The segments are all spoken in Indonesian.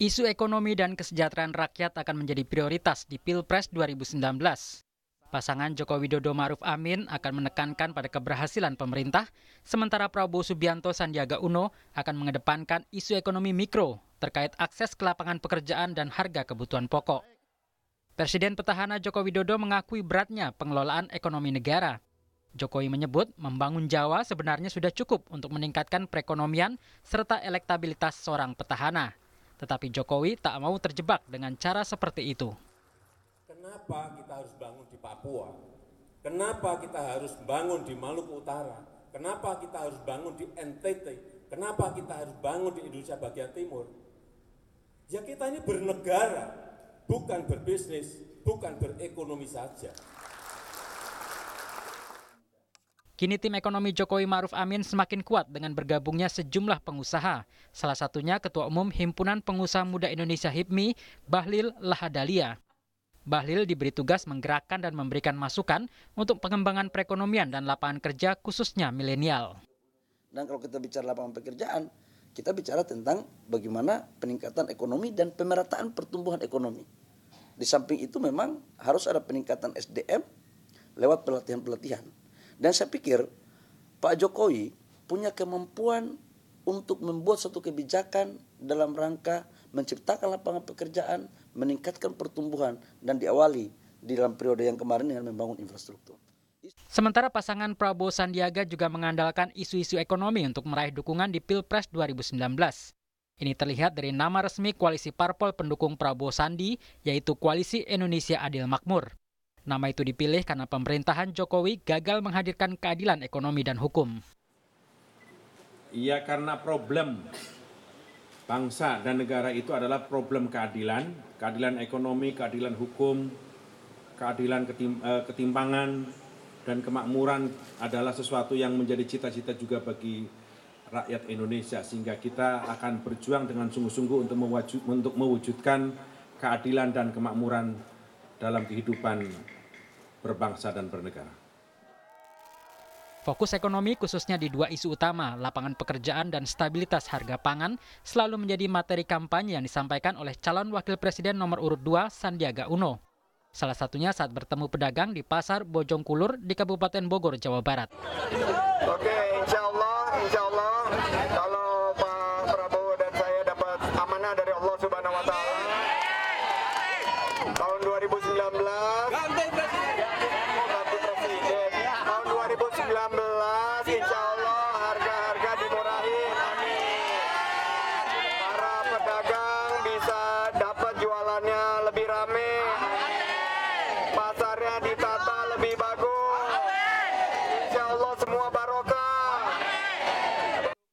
Isu ekonomi dan kesejahteraan rakyat akan menjadi prioritas di Pilpres 2019. Pasangan Joko Widodo Maruf Amin akan menekankan pada keberhasilan pemerintah, sementara Prabowo Subianto Sandiaga Uno akan mengedepankan isu ekonomi mikro terkait akses ke lapangan pekerjaan dan harga kebutuhan pokok. Presiden petahana Joko Widodo mengakui beratnya pengelolaan ekonomi negara jokowi menyebut membangun jawa sebenarnya sudah cukup untuk meningkatkan perekonomian serta elektabilitas seorang petahana tetapi jokowi tak mau terjebak dengan cara seperti itu kenapa kita harus bangun di Papua kenapa kita harus bangun di Maluku Utara kenapa kita harus bangun di NTT kenapa kita harus bangun di Indonesia bagian timur ya kita ini bernegara bukan berbisnis bukan berekonomi saja Kini tim ekonomi Jokowi Ma'ruf Amin semakin kuat dengan bergabungnya sejumlah pengusaha. Salah satunya Ketua Umum Himpunan Pengusaha Muda Indonesia HIPMI, Bahlil Lahadalia. Bahlil diberi tugas menggerakkan dan memberikan masukan untuk pengembangan perekonomian dan lapangan kerja khususnya milenial. Dan kalau kita bicara lapangan pekerjaan, kita bicara tentang bagaimana peningkatan ekonomi dan pemerataan pertumbuhan ekonomi. Di samping itu memang harus ada peningkatan SDM lewat pelatihan-pelatihan dan saya pikir Pak Jokowi punya kemampuan untuk membuat satu kebijakan dalam rangka menciptakan lapangan pekerjaan, meningkatkan pertumbuhan, dan diawali di dalam periode yang kemarin dengan membangun infrastruktur. Sementara pasangan Prabowo Sandiaga juga mengandalkan isu-isu ekonomi untuk meraih dukungan di Pilpres 2019. Ini terlihat dari nama resmi koalisi parpol pendukung Prabowo Sandi, yaitu Koalisi Indonesia Adil Makmur. Nama itu dipilih karena pemerintahan Jokowi gagal menghadirkan keadilan ekonomi dan hukum. Iya karena problem bangsa dan negara itu adalah problem keadilan, keadilan ekonomi, keadilan hukum, keadilan ketim eh, ketimpangan, dan kemakmuran adalah sesuatu yang menjadi cita-cita juga bagi rakyat Indonesia sehingga kita akan berjuang dengan sungguh-sungguh untuk, untuk mewujudkan keadilan dan kemakmuran dalam kehidupan berbangsa dan bernegara. Fokus ekonomi khususnya di dua isu utama, lapangan pekerjaan dan stabilitas harga pangan, selalu menjadi materi kampanye yang disampaikan oleh calon wakil presiden nomor urut 2 Sandiaga Uno. Salah satunya saat bertemu pedagang di pasar Bojongkulur di Kabupaten Bogor, Jawa Barat. Oke,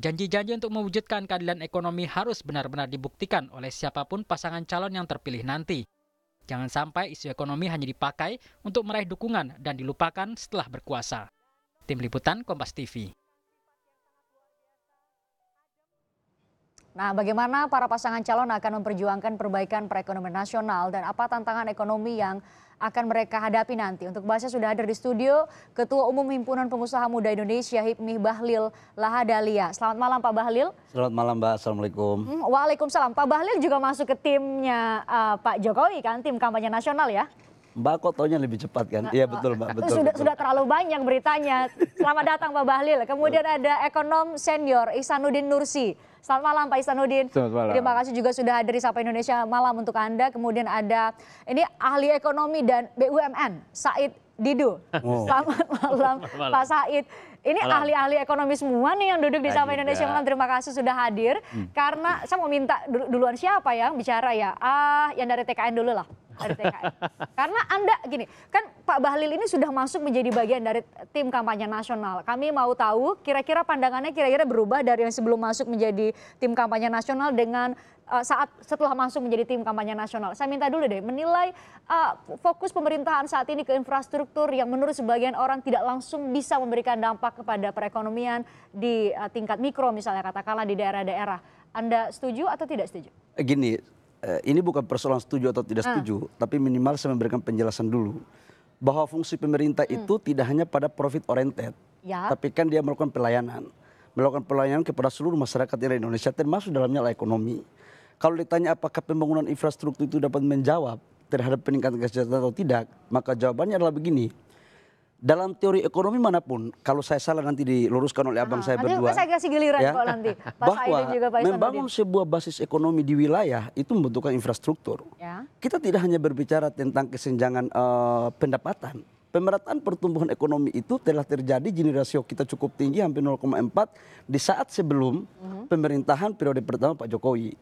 Janji-janji untuk mewujudkan keadilan ekonomi harus benar-benar dibuktikan oleh siapapun pasangan calon yang terpilih nanti. Jangan sampai isu ekonomi hanya dipakai untuk meraih dukungan dan dilupakan setelah berkuasa. Tim Liputan Kompas TV Nah, bagaimana para pasangan calon akan memperjuangkan perbaikan perekonomian nasional dan apa tantangan ekonomi yang akan mereka hadapi nanti? Untuk bahasnya sudah hadir di studio Ketua Umum Himpunan Pengusaha Muda Indonesia HIPMI Bahlil Lahadalia. Selamat malam Pak Bahlil. Selamat malam Mbak, Assalamualaikum. Hmm, waalaikumsalam. Pak Bahlil juga masuk ke timnya uh, Pak Jokowi kan, tim kampanye nasional ya? Mbak kok taunya lebih cepat kan? Nah, iya betul Mbak, betul. Sudah, betul. sudah terlalu banyak beritanya. Selamat datang Pak Bahlil. Kemudian ada ekonom senior Ihsanuddin Nursi. Selamat malam Pak Isanuddin. Selamat malam. Terima kasih juga sudah hadir di Sapa Indonesia Malam untuk Anda. Kemudian ada ini ahli ekonomi dan BUMN, Said Didu. Oh. Selamat malam, Pak Said. Ini ahli-ahli ekonomi semua nih yang duduk di nah, Sapa Indonesia Malam. Terima kasih sudah hadir. Hmm. Karena saya mau minta duluan siapa yang bicara ya? Ah, yang dari TKN dulu lah dari TKN. Karena Anda gini, kan Pak Bahlil ini sudah masuk menjadi bagian dari tim kampanye nasional. Kami mau tahu kira-kira pandangannya kira-kira berubah dari yang sebelum masuk menjadi tim kampanye nasional dengan uh, saat setelah masuk menjadi tim kampanye nasional. Saya minta dulu deh menilai uh, fokus pemerintahan saat ini ke infrastruktur yang menurut sebagian orang tidak langsung bisa memberikan dampak kepada perekonomian di uh, tingkat mikro misalnya katakanlah di daerah-daerah. Anda setuju atau tidak setuju? Gini, Eh, ini bukan persoalan setuju atau tidak ah. setuju, tapi minimal saya memberikan penjelasan dulu bahwa fungsi pemerintah hmm. itu tidak hanya pada profit oriented, ya. tapi kan dia melakukan pelayanan, melakukan pelayanan kepada seluruh masyarakat di Indonesia termasuk dalamnya adalah ekonomi. Kalau ditanya apakah pembangunan infrastruktur itu dapat menjawab terhadap peningkatan kesejahteraan atau tidak, maka jawabannya adalah begini dalam teori ekonomi manapun, kalau saya salah nanti diluruskan oleh abang Aha, saya berdua. Saya kasih giliran ya, kok nanti. Pak bahwa juga membangun sebuah basis ekonomi di wilayah itu membutuhkan infrastruktur. Ya. Kita tidak hanya berbicara tentang kesenjangan uh, pendapatan. Pemerataan pertumbuhan ekonomi itu telah terjadi gini rasio kita cukup tinggi hampir 0,4 di saat sebelum uh mhm. -huh. pemerintahan periode pertama Pak Jokowi.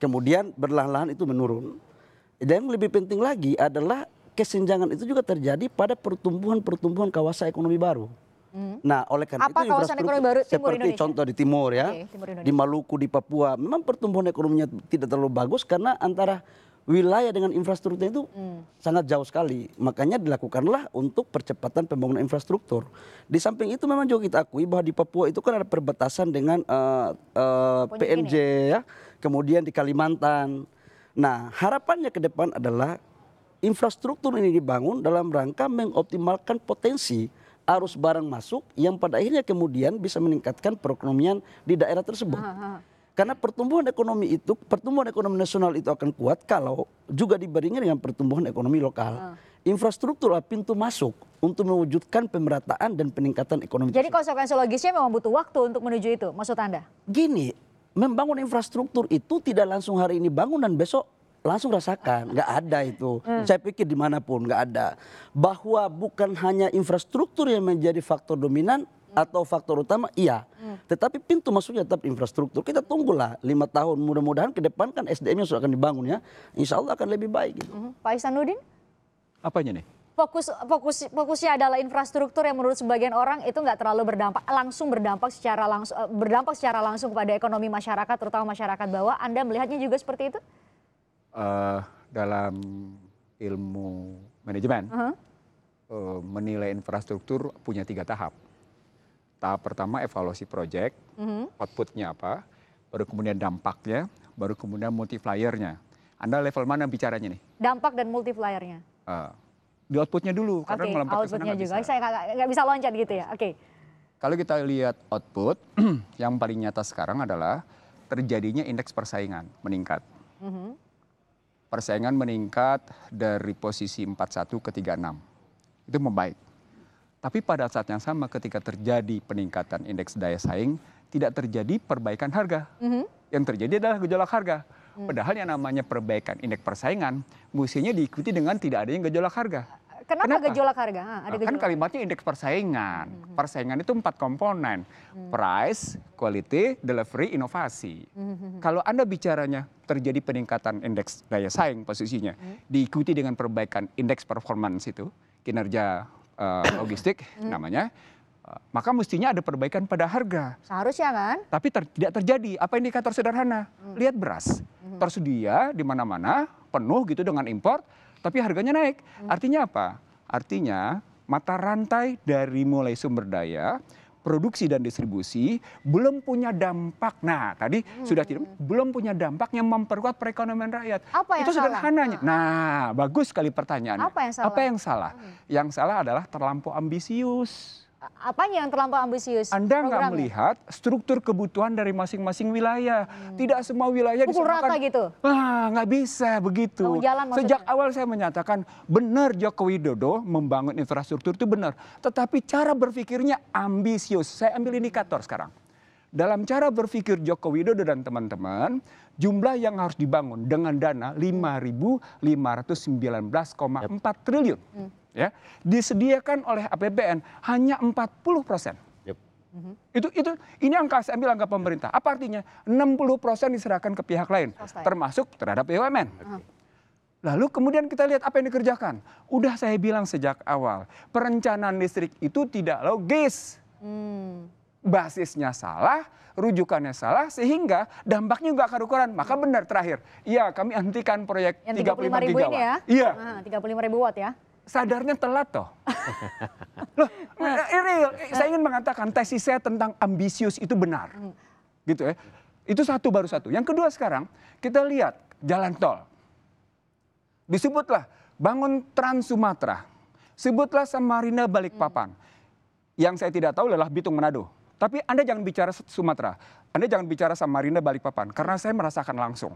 Kemudian berlahan-lahan itu menurun. Dan yang lebih penting lagi adalah kesenjangan itu juga terjadi pada pertumbuhan-pertumbuhan kawasan ekonomi baru. Hmm. Nah, oleh karena Apa itu kawasan ekonomi baru Timur seperti Indonesia? contoh di Timur ya, okay, Timur di Maluku, di Papua, memang pertumbuhan ekonominya tidak terlalu bagus karena antara wilayah dengan infrastrukturnya itu hmm. sangat jauh sekali. Makanya dilakukanlah untuk percepatan pembangunan infrastruktur. Di samping itu memang juga kita akui bahwa di Papua itu kan ada perbatasan dengan uh, uh, PNJ ya, kemudian di Kalimantan. Nah, harapannya ke depan adalah infrastruktur ini dibangun dalam rangka mengoptimalkan potensi arus barang masuk yang pada akhirnya kemudian bisa meningkatkan perekonomian di daerah tersebut. Karena pertumbuhan ekonomi itu, pertumbuhan ekonomi nasional itu akan kuat kalau juga dibaringin dengan pertumbuhan ekonomi lokal. Aha infrastruktur pintu masuk untuk mewujudkan pemerataan dan peningkatan ekonomi. Jadi konsekuensi logisnya memang butuh waktu untuk menuju itu, maksud Anda? Gini, membangun infrastruktur itu tidak langsung hari ini bangun dan besok langsung rasakan nggak ada itu hmm. saya pikir dimanapun nggak ada bahwa bukan hanya infrastruktur yang menjadi faktor dominan atau faktor utama iya hmm. tetapi pintu masuknya tetap infrastruktur kita tunggulah lima tahun mudah-mudahan ke depan kan SDM yang sudah akan dibangun ya insya Allah akan lebih baik gitu. Hmm. Pak Isanuddin apanya nih fokus fokus fokusnya adalah infrastruktur yang menurut sebagian orang itu nggak terlalu berdampak langsung berdampak secara langsung eh, berdampak secara langsung kepada ekonomi masyarakat terutama masyarakat bawah. Anda melihatnya juga seperti itu? Eh, dalam ilmu manajemen eh, menilai infrastruktur punya tiga tahap. Tahap pertama evaluasi proyek, mhm. outputnya apa, baru kemudian dampaknya, baru kemudian multipliernya. Anda level mana bicaranya nih? Dampak dan multipliernya. Uh, di outputnya dulu, okay, karena melampaui ke sana juga. Bisa. Saya nggak bisa loncat gitu ya. Oke. Okay. Kalau kita lihat output, yang paling nyata sekarang adalah terjadinya indeks persaingan meningkat. Mm -hmm persaingan meningkat dari posisi 41 ke 36. Itu membaik. Tapi pada saat yang sama ketika terjadi peningkatan indeks daya saing, tidak terjadi perbaikan harga. Mm -hmm. Yang terjadi adalah gejolak harga. Hmm. Padahal yang namanya perbaikan indeks persaingan, mestinya diikuti dengan tidak adanya gejolak harga. Kenapa, Kenapa? gejolak harga? Ha, ada nah, kan gejolak. Kan kalimatnya indeks persaingan. Hmm, hmm Persaingan itu empat komponen. hmm Price, quality, delivery, inovasi. Mm-hmm. Kalau Anda bicaranya terjadi peningkatan indeks daya saing posisinya, hmm diikuti dengan perbaikan indeks performance itu, kinerja uh, logistik hmm namanya, eh, maka mestinya ada perbaikan pada harga. Seharusnya kan? Tapi ter tidak terjadi. Apa indikator sederhana? Hmm. Lihat beras. Hmm. Tersedia di mana-mana, penuh gitu dengan impor tapi harganya naik. Hmm. Artinya apa? Artinya mata rantai dari mulai sumber daya, produksi dan distribusi belum punya dampak. Nah, tadi hmm. sudah tidak hmm. belum punya dampak yang memperkuat perekonomian rakyat. Apa yang Itu sederhananya. Salah? Hmm. Nah, bagus sekali pertanyaannya. Apa yang salah? Apa yang salah? Hmm. Yang salah adalah terlampau ambisius apanya yang terlampau ambisius? Anda nggak melihat struktur kebutuhan dari masing-masing wilayah. Hmm. Tidak semua wilayah Pukul disamakan. rata gitu? Ah, nggak bisa begitu. Oh, jalan, Sejak awal saya menyatakan benar Joko Widodo membangun infrastruktur itu benar. Tetapi cara berpikirnya ambisius. Saya ambil indikator sekarang. Dalam cara berpikir Joko Widodo dan teman-teman, jumlah yang harus dibangun dengan dana 5.519,4 triliun. Hmm ya disediakan oleh APBN hanya 40 persen. Yep. Mm-hmm. Itu itu ini angka saya ambil angka pemerintah. Apa artinya? 60 persen diserahkan ke pihak lain, ya? termasuk terhadap BUMN. Okay. Lalu kemudian kita lihat apa yang dikerjakan. Udah saya bilang sejak awal, perencanaan listrik itu tidak logis. Hmm. Basisnya salah, rujukannya salah, sehingga dampaknya nggak ukuran. Maka benar terakhir, ya kami hentikan proyek yang 35, lima ribu gigawatt. Ini ya? Iya. Ah, 35 ribu watt ya sadarnya telat toh. Loh, nah. eh, ini saya ingin mengatakan tesis saya tentang ambisius itu benar. Hmm. Gitu ya. Itu satu baru satu. Yang kedua sekarang kita lihat jalan tol. Disebutlah bangun Trans Sumatera. Sebutlah Samarinda Balikpapan. Hmm. Yang saya tidak tahu adalah Bitung Manado. Tapi Anda jangan bicara Sumatera. Anda jangan bicara Samarinda Balikpapan karena saya merasakan langsung.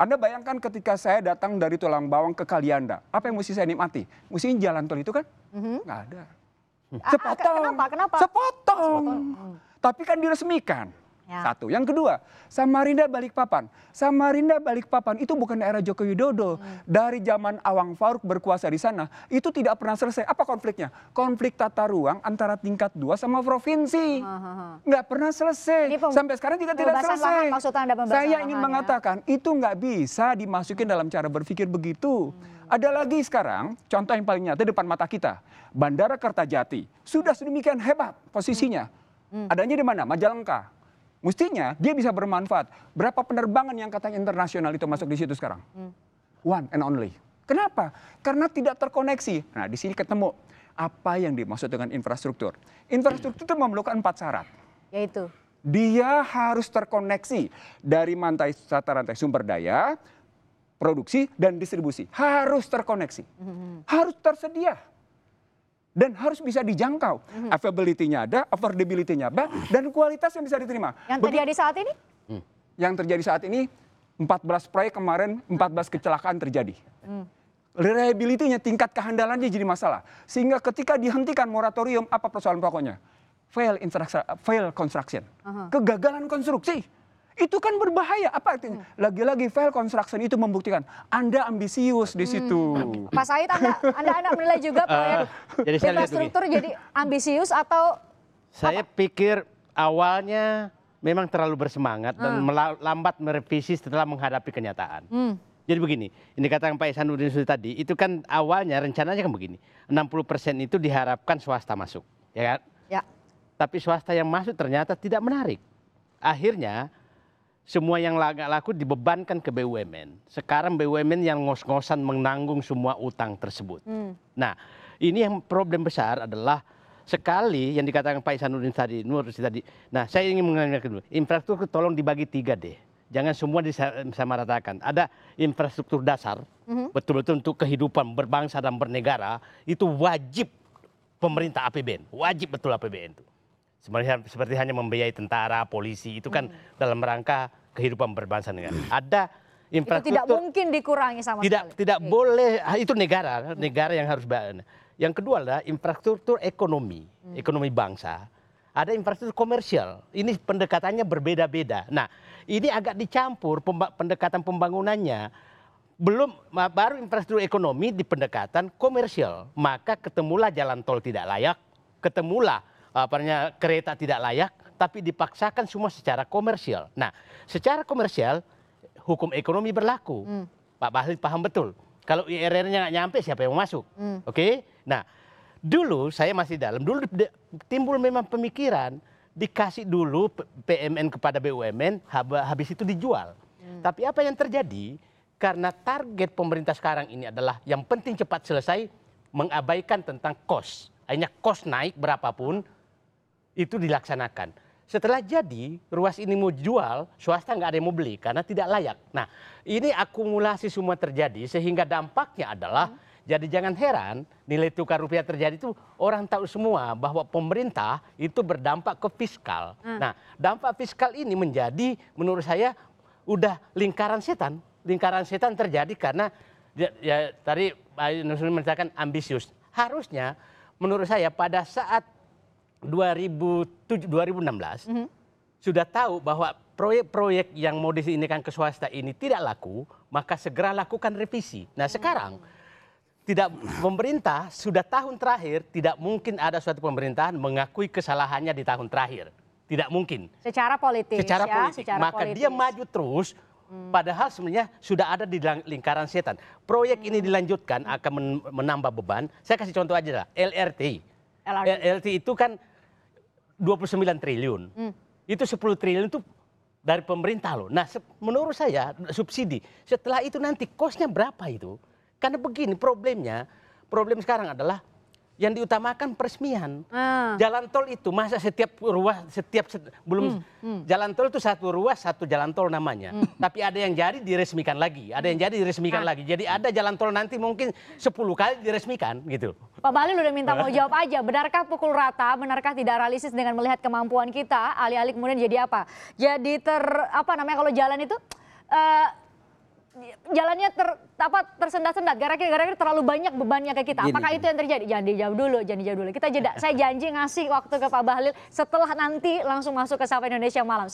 Anda bayangkan ketika saya datang dari Tulang Bawang ke Kalianda, apa yang mesti saya nikmati? Mesti jalan tol itu kan? Mm-hmm. Nggak ada. Ah, ah, Sepotong. Kenapa? Kenapa? Sepotong. Sepotong. Hmm. Tapi kan diresmikan. Ya. Satu. Yang kedua, Samarinda Balikpapan. Samarinda Balikpapan itu bukan era Joko Widodo. Hmm. Dari zaman Awang Faruk berkuasa di sana, itu tidak pernah selesai. Apa konfliknya? Konflik tata ruang antara tingkat dua sama provinsi. Hmm. Nggak pernah selesai. Sampai sekarang juga tidak selesai. Saya ingin lahan, ya. mengatakan, itu nggak bisa dimasukin dalam cara berpikir begitu. Hmm. Ada lagi sekarang, contoh yang paling nyata depan mata kita. Bandara Kertajati. Sudah sedemikian hebat posisinya. Hmm. Adanya di mana? Majalengka. Mestinya dia bisa bermanfaat. Berapa penerbangan yang katanya internasional itu masuk di situ sekarang? Hmm. One and only. Kenapa? Karena tidak terkoneksi. Nah, di sini ketemu apa yang dimaksud dengan infrastruktur. Infrastruktur itu memerlukan empat syarat. Yaitu? Dia harus terkoneksi dari mantai, tata rantai sumber daya, produksi, dan distribusi. Harus terkoneksi. Hmm. Harus tersedia dan harus bisa dijangkau. Mm -hmm. availability nya ada, affordability-nya ada, dan kualitas yang bisa diterima. Yang terjadi saat ini? Hmm. Yang terjadi saat ini 14 proyek kemarin 14 kecelakaan terjadi. Mm. Reliability-nya tingkat kehandalannya jadi masalah. Sehingga ketika dihentikan moratorium apa persoalan pokoknya? Fail, fail construction. Uh -huh. Kegagalan konstruksi itu kan berbahaya apa artinya hmm. lagi-lagi file construction itu membuktikan anda ambisius di hmm. situ hmm. Pak Said anda anda, menilai juga eh, proyek uh, infrastruktur jadi ambisius atau saya apa? pikir awalnya memang terlalu bersemangat hmm. dan lambat merevisi setelah menghadapi kenyataan hmm. Jadi begini, yang kata Pak Isanuddin Sudi tadi, itu kan awalnya rencananya kan begini, 60% itu diharapkan swasta masuk, ya kan? Ya. Tapi swasta yang masuk ternyata tidak menarik. Akhirnya semua yang nggak laku dibebankan ke BUMN. Sekarang BUMN yang ngos-ngosan menanggung semua utang tersebut. Hmm. Nah, ini yang problem besar adalah sekali yang dikatakan Pak Isanuddin tadi, Nur tadi. Nah, saya ingin mengingatkan dulu, infrastruktur tolong dibagi tiga deh. Jangan semua disamaratakan. Ada infrastruktur dasar, hmm. betul-betul mm -hmm. untuk kehidupan berbangsa dan bernegara, itu wajib pemerintah APBN, wajib betul APBN itu seperti hanya membiayai tentara polisi itu kan hmm. dalam rangka kehidupan berbangsa negara ada infrastruktur tidak mungkin dikurangi sama tidak sekali. tidak iya. boleh itu negara negara yang harus yang kedua adalah infrastruktur ekonomi hmm. ekonomi bangsa ada infrastruktur komersial ini pendekatannya berbeda-beda nah ini agak dicampur pendekatan pembangunannya belum baru infrastruktur ekonomi di pendekatan komersial maka ketemulah jalan tol tidak layak ketemulah Apanya kereta tidak layak tapi dipaksakan semua secara komersial nah secara komersial hukum ekonomi berlaku hmm. pak bahlil paham betul kalau IRR-nya nggak nyampe siapa yang mau masuk hmm. oke okay? nah dulu saya masih dalam dulu timbul memang pemikiran dikasih dulu PMN kepada BUMN habis itu dijual hmm. tapi apa yang terjadi karena target pemerintah sekarang ini adalah yang penting cepat selesai mengabaikan tentang kos Hanya kos naik berapapun itu dilaksanakan setelah jadi ruas ini mau jual swasta nggak ada yang mau beli karena tidak layak nah ini akumulasi semua terjadi sehingga dampaknya adalah hmm. Jadi jangan heran nilai tukar rupiah terjadi itu orang tahu semua bahwa pemerintah itu berdampak ke fiskal. Hmm. Nah, dampak fiskal ini menjadi menurut saya udah lingkaran setan. Lingkaran setan terjadi karena ya, ya tadi Pak Nusri mengatakan ambisius. Harusnya menurut saya pada saat 2016 mhm. sudah tahu bahwa proyek proyek yang mau kan ke swasta ini tidak laku maka segera lakukan revisi nah mhm. sekarang tidak pemerintah sudah tahun terakhir tidak mungkin ada suatu pemerintahan mengakui kesalahannya di tahun terakhir tidak mungkin secara politik secara ya, politik secara maka politis. dia maju terus hmm. Padahal sebenarnya sudah ada di lingkaran setan. Proyek hmm. ini dilanjutkan akan menambah beban. Saya kasih contoh aja lah, LRT. LRT. LRT itu kan sembilan triliun hmm. itu sepuluh triliun itu dari pemerintah loh nah menurut saya subsidi setelah itu nanti kosnya berapa itu karena begini problemnya problem sekarang adalah yang diutamakan peresmian. Ah. Jalan tol itu masa setiap ruas setiap set, belum hmm, hmm. jalan tol itu satu ruas satu jalan tol namanya. Hmm. Tapi ada yang jadi diresmikan lagi, ada yang hmm. jadi diresmikan ah. lagi. Jadi ada jalan tol nanti mungkin 10 kali diresmikan gitu. Pak Bali udah minta mau jawab aja, benarkah pukul rata, benarkah tidak realistis dengan melihat kemampuan kita, alih-alih kemudian jadi apa? Jadi ter apa namanya kalau jalan itu uh, jalannya ter, apa tersendat-sendat gara-gara terlalu banyak bebannya ke kita. Apakah gini. itu yang terjadi? Jangan dijawab dulu, jangan dijawab dulu. Kita jeda. Saya janji ngasih waktu ke Pak Bahlil setelah nanti langsung masuk ke Sapa Indonesia malam.